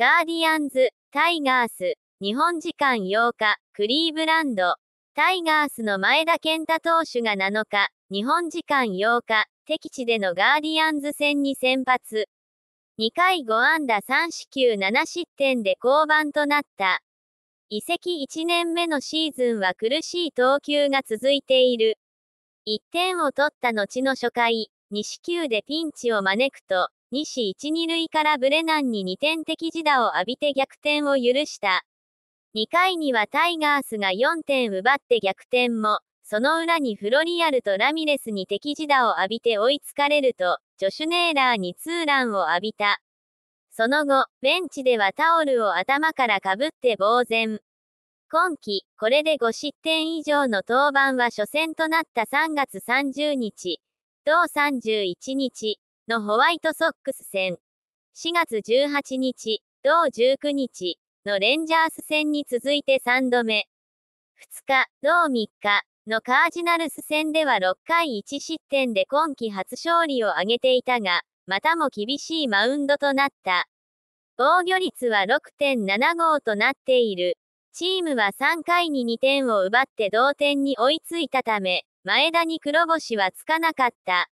ガーディアンズ、タイガース、日本時間8日、クリーブランド。タイガースの前田健太投手が7日、日本時間8日、敵地でのガーディアンズ戦に先発。2回5安打3四球7失点で降板となった。移籍1年目のシーズンは苦しい投球が続いている。1点を取った後の初回、2四球でピンチを招くと、西1、2塁からブレナンに2点的自打を浴びて逆転を許した。2回にはタイガースが4点奪って逆転も、その裏にフロリアルとラミレスに敵自打を浴びて追いつかれると、ジョシュネーラーにツーランを浴びた。その後、ベンチではタオルを頭からかぶって呆然。今季、これで5失点以上の登板は初戦となった3月30日、同31日。のホワイトソックス戦。4月18日、同19日のレンジャース戦に続いて3度目。2日、同3日のカージナルス戦では6回1失点で今季初勝利を挙げていたが、またも厳しいマウンドとなった。防御率は6.75となっている。チームは3回に2点を奪って同点に追いついたため、前田に黒星はつかなかった。